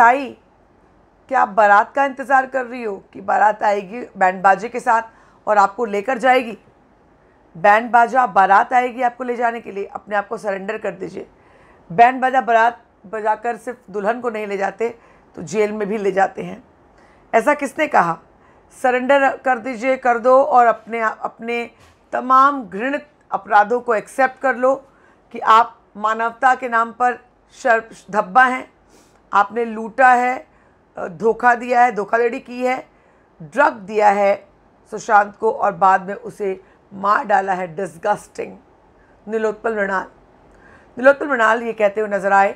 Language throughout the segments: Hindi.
ताई क्या आप बारात का इंतज़ार कर रही हो कि बारात आएगी बैंड बाजे के साथ और आपको लेकर जाएगी बैंड बाजा बारात आएगी आपको ले जाने के लिए अपने आप को सरेंडर कर दीजिए बैंड बाजा बारात बजाकर सिर्फ दुल्हन को नहीं ले जाते तो जेल में भी ले जाते हैं ऐसा किसने कहा सरेंडर कर दीजिए कर दो और अपने अपने तमाम घृणित अपराधों को एक्सेप्ट कर लो कि आप मानवता के नाम पर शर्प धब्बा हैं आपने लूटा है धोखा दिया है धोखाधड़ी की है ड्रग दिया है सुशांत को और बाद में उसे मार डाला है डिस्गस्टिंग नीलोत्पल मृणाल नीलोत्पल मृणाल ये कहते हुए नजर आए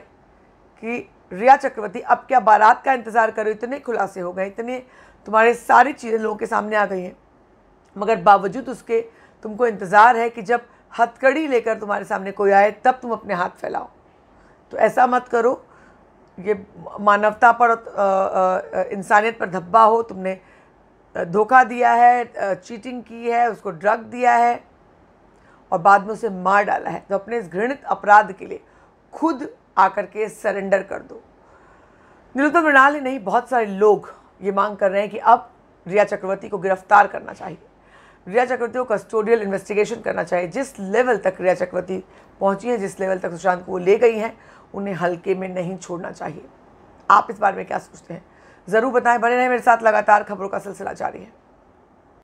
कि रिया चक्रवर्ती अब क्या बारात का इंतज़ार करो इतने खुलासे हो गए इतने तुम्हारे सारी चीज़ें लोगों के सामने आ गई हैं मगर बावजूद उसके तुमको इंतज़ार है कि जब हथकड़ी लेकर तुम्हारे सामने कोई आए तब तुम अपने हाथ फैलाओ तो ऐसा मत करो ये मानवता पर इंसानियत पर धब्बा हो तुमने धोखा दिया है चीटिंग की है उसको ड्रग दिया है और बाद में उसे मार डाला है तो अपने इस घृणित अपराध के लिए खुद आकर के सरेंडर कर दो निरुद्ध मृणाल ही नहीं बहुत सारे लोग ये मांग कर रहे हैं कि अब रिया चक्रवर्ती को गिरफ्तार करना चाहिए रिया चक्रवर्ती को कस्टोडियल इन्वेस्टिगेशन करना चाहिए जिस लेवल तक रिया चक्रवर्ती पहुंची है जिस लेवल तक सुशांत को वो ले गई हैं उन्हें हल्के में नहीं छोड़ना चाहिए आप इस बारे में क्या सोचते हैं ज़रूर बताएं बने रहें मेरे साथ लगातार खबरों का सिलसिला जारी है